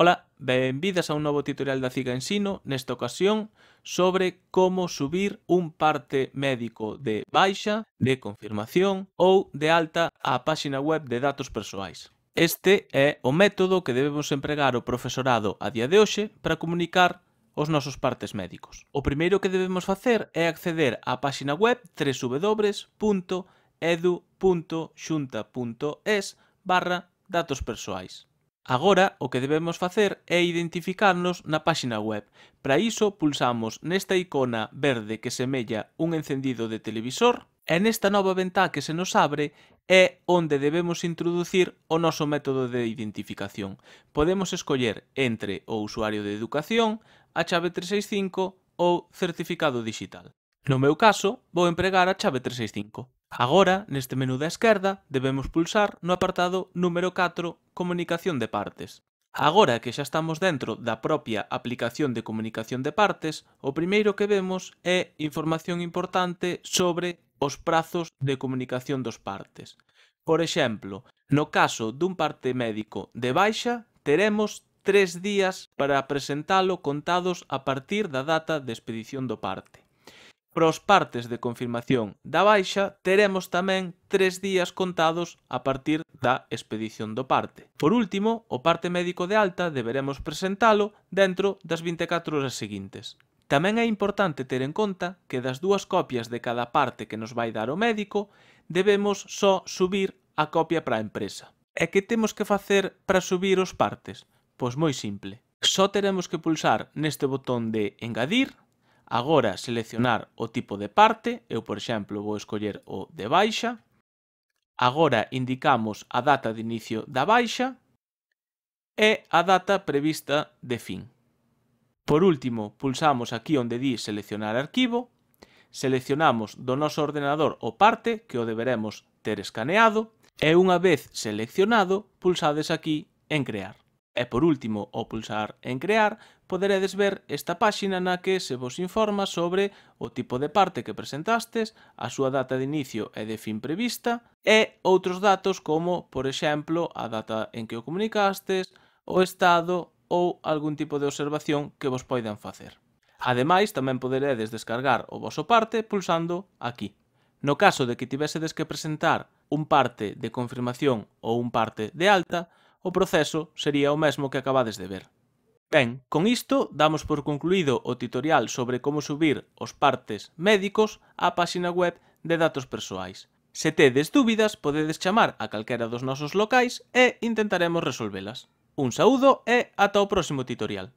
Ola, benvidas a un novo tutorial da Ciga Ensino, nesta ocasión sobre como subir un parte médico de baixa, de confirmación ou de alta á páxina web de datos persoais. Este é o método que debemos empregar o profesorado a día de hoxe para comunicar os nosos partes médicos. O primeiro que debemos facer é acceder á páxina web www.edu.xunta.es barra datos persoais. Agora o que debemos facer é identificarnos na páxina web. Para iso pulsamos nesta icona verde que semella un encendido de televisor e nesta nova ventá que se nos abre é onde debemos introducir o noso método de identificación. Podemos escoller entre o usuario de educación, a chave 365 ou certificado digital. No meu caso, vou empregar a chave 365. Agora, neste menú da esquerda, debemos pulsar no apartado número 4 Comunicación de partes. Agora que xa estamos dentro da propia aplicación de comunicación de partes, o primeiro que vemos é información importante sobre os prazos de comunicación dos partes. Por exemplo, no caso dun parte médico de baixa, teremos tres días para presentalo contados a partir da data de expedición do parte. Para os partes de confirmación da baixa teremos tamén tres días contados a partir da expedición do parte. Por último, o parte médico de alta deberemos presentalo dentro das 24 horas seguintes. Tamén é importante ter en conta que das dúas copias de cada parte que nos vai dar o médico, debemos só subir a copia para a empresa. E que temos que facer para subir os partes? Pois moi simple. Só teremos que pulsar neste botón de engadir Agora seleccionar o tipo de parte, eu por exemplo vou escoller o de baixa. Agora indicamos a data de inicio da baixa e a data prevista de fin. Por último, pulsamos aquí onde di seleccionar arquivo, seleccionamos do noso ordenador o parte que o deberemos ter escaneado e unha vez seleccionado pulsades aquí en crear. E por último, ao pulsar en crear, poderedes ver esta páxina na que se vos informa sobre o tipo de parte que presentastes, a súa data de inicio e de fin prevista, e outros datos como, por exemplo, a data en que o comunicastes, o estado ou algún tipo de observación que vos poidan facer. Ademais, tamén poderedes descargar o voso parte pulsando aquí. No caso de que tivesedes que presentar un parte de confirmación ou un parte de alta, o proceso sería o mesmo que acabades de ver. Ben, con isto damos por concluído o tutorial sobre como subir os partes médicos á páxina web de datos persoais. Se tedes dúbidas, podedes chamar a calquera dos nosos locais e intentaremos resolvelas. Un saúdo e ata o próximo tutorial.